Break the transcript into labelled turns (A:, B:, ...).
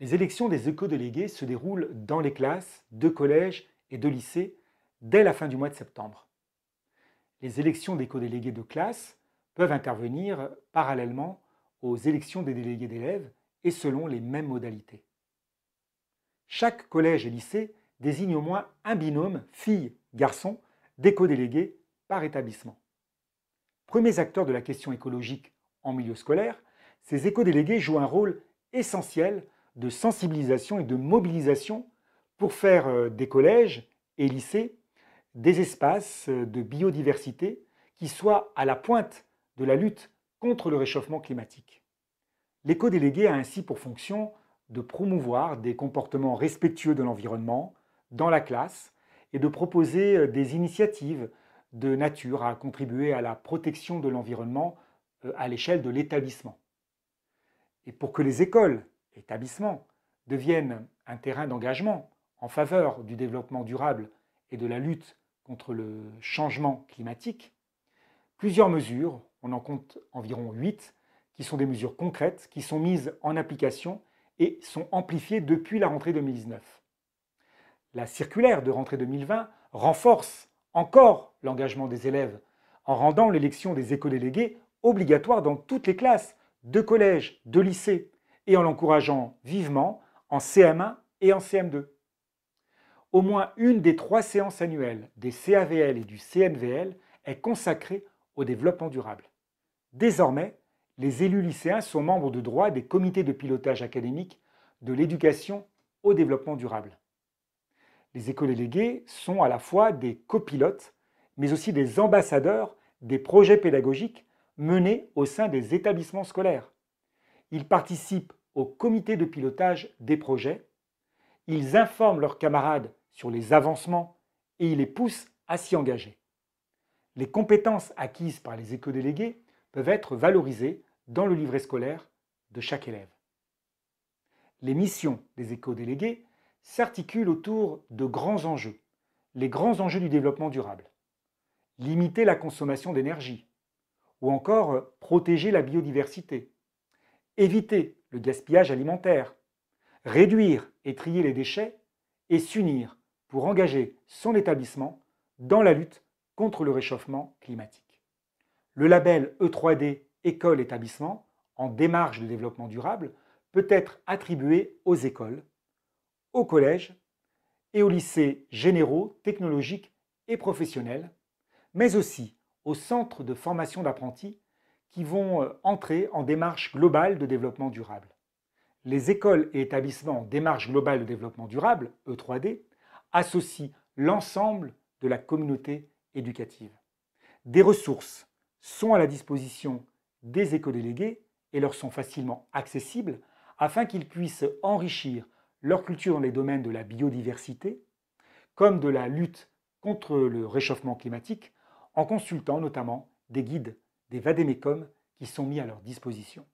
A: Les élections des éco-délégués se déroulent dans les classes, de collèges et de lycées dès la fin du mois de septembre. Les élections d'éco-délégués de classe peuvent intervenir parallèlement aux élections des délégués d'élèves et selon les mêmes modalités. Chaque collège et lycée désigne au moins un binôme fille-garçon d'éco-délégués par établissement. Premiers acteurs de la question écologique en milieu scolaire, ces éco-délégués jouent un rôle essentiel de sensibilisation et de mobilisation pour faire euh, des collèges et lycées des espaces euh, de biodiversité qui soient à la pointe de la lutte contre le réchauffement climatique. L'éco-délégué a ainsi pour fonction de promouvoir des comportements respectueux de l'environnement dans la classe et de proposer euh, des initiatives de nature à contribuer à la protection de l'environnement à l'échelle de l'établissement. Et pour que les écoles établissements deviennent un terrain d'engagement en faveur du développement durable et de la lutte contre le changement climatique, plusieurs mesures, on en compte environ 8, qui sont des mesures concrètes, qui sont mises en application et sont amplifiées depuis la rentrée 2019. La circulaire de rentrée 2020 renforce encore l'engagement des élèves en rendant l'élection des éco-délégués obligatoire dans toutes les classes, de collèges, de lycées, et en l'encourageant vivement en CM1 et en CM2. Au moins une des trois séances annuelles des CAVL et du CNVL est consacrée au développement durable. Désormais, les élus lycéens sont membres de droit des comités de pilotage académique de l'éducation au développement durable. Les écoles déléguées sont à la fois des copilotes, mais aussi des ambassadeurs des projets pédagogiques menés au sein des établissements scolaires. Ils participent au comité de pilotage des projets. Ils informent leurs camarades sur les avancements et ils les poussent à s'y engager. Les compétences acquises par les éco-délégués peuvent être valorisées dans le livret scolaire de chaque élève. Les missions des éco-délégués s'articulent autour de grands enjeux, les grands enjeux du développement durable. Limiter la consommation d'énergie, ou encore protéger la biodiversité, éviter le gaspillage alimentaire, réduire et trier les déchets et s'unir pour engager son établissement dans la lutte contre le réchauffement climatique. Le label E3D École-Établissement en démarche de développement durable peut être attribué aux écoles, aux collèges et aux lycées généraux, technologiques et professionnels, mais aussi aux centres de formation d'apprentis qui vont euh, entrer en démarche globale de développement durable. Les écoles et établissements en démarche globale de développement durable, E3D, associent l'ensemble de la communauté éducative. Des ressources sont à la disposition des éco-délégués et leur sont facilement accessibles afin qu'ils puissent enrichir leur culture dans les domaines de la biodiversité, comme de la lutte contre le réchauffement climatique, en consultant notamment des guides des vadémécums qui sont mis à leur disposition.